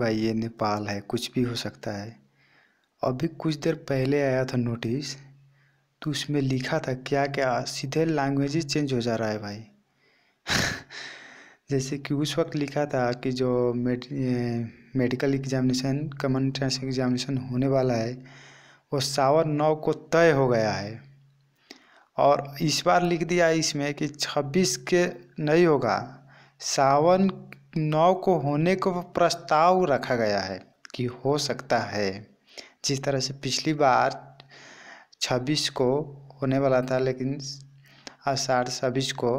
भाई ये नेपाल है कुछ भी हो सकता है अभी कुछ देर पहले आया था नोटिस तो उसमें लिखा था क्या क्या सीधे लैंग्वेज चेंज हो जा रहा है भाई जैसे कि उस वक्त लिखा था कि जो med medical examination common trans examination होने वाला है वो सावर नौ को तय हो गया है और इस बार लिख दिया इसमें कि छब्बीस के नहीं होगा सावन नौ को होने को प्रस्ताव रखा गया है कि हो सकता है जिस तरह से पिछली बार छब्बीस को होने वाला था लेकिन आषाढ़ छब्बीस को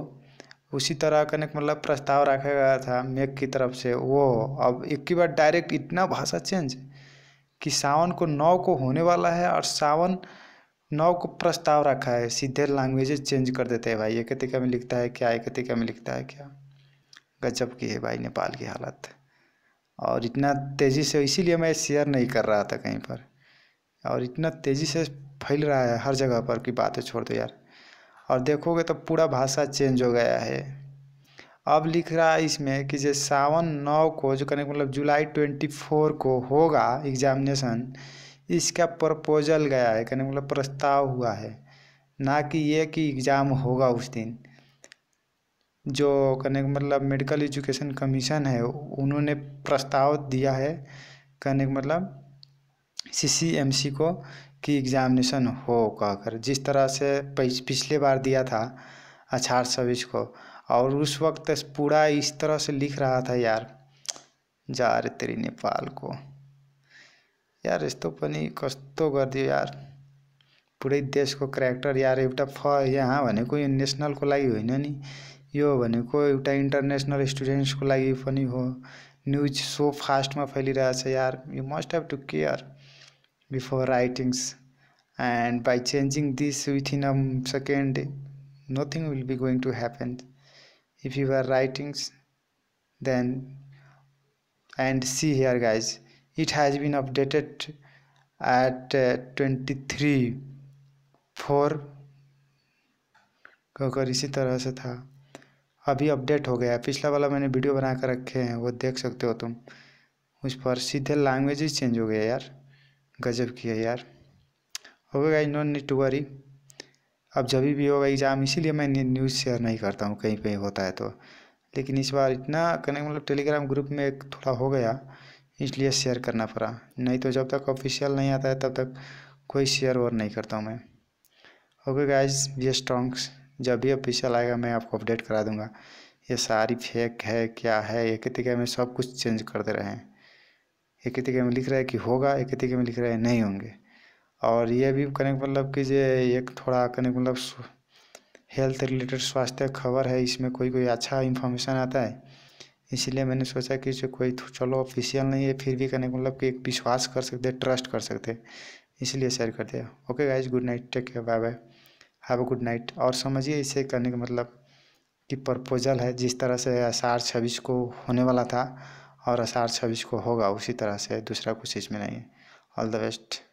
उसी तरह का मतलब प्रस्ताव रखा गया था मेघ की तरफ से वो अब एक ही बार डायरेक्ट इतना भाषा चेंज कि सावन को नौ को होने वाला है और सावन नौ को प्रस्ताव रखा है सीधे लैंग्वेजेज चेंज कर देते हैं भाई एक कतिका में लिखता है क्या एक कतिका में लिखता है क्या गजब की है भाई नेपाल की हालत और इतना तेज़ी से इसीलिए मैं शेयर नहीं कर रहा था कहीं पर और इतना तेज़ी से फैल रहा है हर जगह पर कि बातें छोड़ दो यार और देखोगे तो पूरा भाषा चेंज हो गया है अब लिख रहा है इसमें कि जो सावन नौ को जो कहने मतलब जुलाई ट्वेंटी फोर को होगा एग्जामिनेशन इसका प्रपोजल गया है कहने मतलब प्रस्ताव हुआ है ना कि ये कि एग्ज़ाम होगा उस दिन जो कहने का मतलब मेडिकल एजुकेशन कमीशन है उन्होंने प्रस्ताव दिया है कहने का मतलब सी को कि एग्ज़ामिनेशन हो कहकर जिस तरह से पिछले बार दिया था अचार सर्विस को और उस वक्त पूरा इस तरह से लिख रहा था यार जा रे तेरी नेपाल को यार यस्तो पनि कस्तो दियो यार देश को करेक्टर यार एवटा फ यहाँ को नेशनल को लगी होइन नहीं यो भनेको एउटा इन्टरनेसनल स्टुडेन्ट्सको लागि पनि हो न्यूज सो में फैलि यार you must have to care before writings and by changing this within a second nothing will be going to happen if you are writings then and see here guys it has been updated at twenty three four इसी तरह से था अभी update हो गया है पिछला वाला मैंने वीडियो बना कर रखे हैं वो देख सकते हो तुम उस पर सीधे लैंग्वेज ही चेंज हो गया यार गजब की है यार हो गया नो नीड टू वरी अब जब भी होगा एग्ज़ाम इसीलिए मैं न्यूज़ शेयर नहीं करता हूँ कहीं पर होता है तो लेकिन इस बार इतना कनेक्ट मतलब टेलीग्राम ग्रुप में थोड़ा हो गया इसलिए शेयर करना पड़ा नहीं तो जब तक ऑफिशियल नहीं आता है तब तक कोई शेयर और नहीं करता हूँ मैं ओके गाइज बी स्ट्रॉन्ग्स जब भी ऑफिशियल आएगा मैं आपको अपडेट करा दूंगा ये सारी फेक है क्या है एक तरीके में सब कुछ चेंज कर दे रहे हैं एक ही में लिख रहा है कि होगा एक तरीके में लिख रहा है नहीं होंगे और ये भी कनेक्ट मतलब कि जो एक थोड़ा कनेक्ट मतलब हेल्थ रिलेटेड स्वास्थ्य खबर है इसमें कोई कोई अच्छा इन्फॉर्मेशन आता है इसलिए मैंने सोचा कि जो कोई तो चलो ऑफिशियल नहीं है फिर भी कनेक्ट मतलब कि एक विश्वास कर सकते ट्रस्ट कर सकते इसलिए शेयर कर दिया okay guys good night take care bye bye have a good night और समझिए इसे करने का मतलब कि प्रपोजल है जिस तरह से असार छब्बीस को होने वाला था और असार छब्बीस को होगा उसी तरह से दूसरा कुछ इसमें नहीं है ऑल द बेस्ट